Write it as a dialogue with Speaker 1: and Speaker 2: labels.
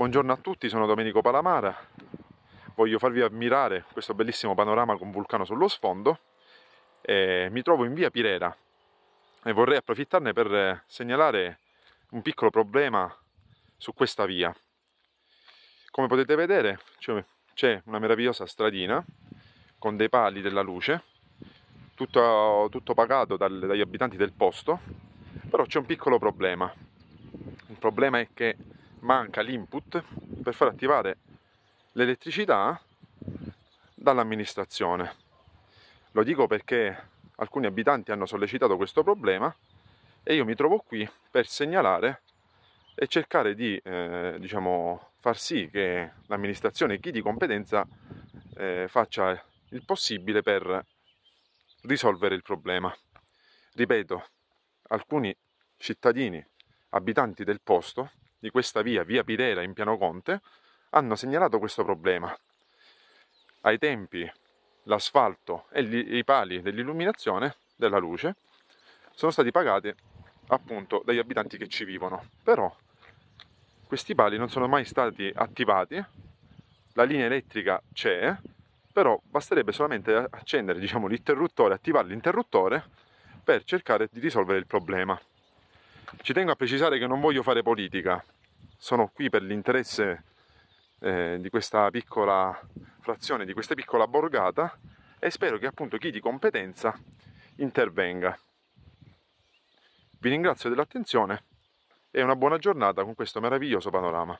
Speaker 1: Buongiorno a tutti, sono Domenico Palamara, voglio farvi ammirare questo bellissimo panorama con vulcano sullo sfondo. Eh, mi trovo in via Pirera e vorrei approfittarne per eh, segnalare un piccolo problema su questa via. Come potete vedere c'è una meravigliosa stradina con dei pali della luce, tutto, tutto pagato dal, dagli abitanti del posto, però c'è un piccolo problema. Il problema è che manca l'input per far attivare l'elettricità dall'amministrazione. Lo dico perché alcuni abitanti hanno sollecitato questo problema e io mi trovo qui per segnalare e cercare di eh, diciamo, far sì che l'amministrazione e chi di competenza eh, faccia il possibile per risolvere il problema. Ripeto, alcuni cittadini, abitanti del posto, di questa via, via Pirera in Piano Conte, hanno segnalato questo problema. Ai tempi l'asfalto e gli, i pali dell'illuminazione, della luce, sono stati pagati appunto dagli abitanti che ci vivono. Però questi pali non sono mai stati attivati, la linea elettrica c'è, però basterebbe solamente accendere diciamo, l'interruttore, attivare l'interruttore per cercare di risolvere il problema. Ci tengo a precisare che non voglio fare politica, sono qui per l'interesse eh, di questa piccola frazione, di questa piccola borgata e spero che appunto chi di competenza intervenga. Vi ringrazio dell'attenzione e una buona giornata con questo meraviglioso panorama.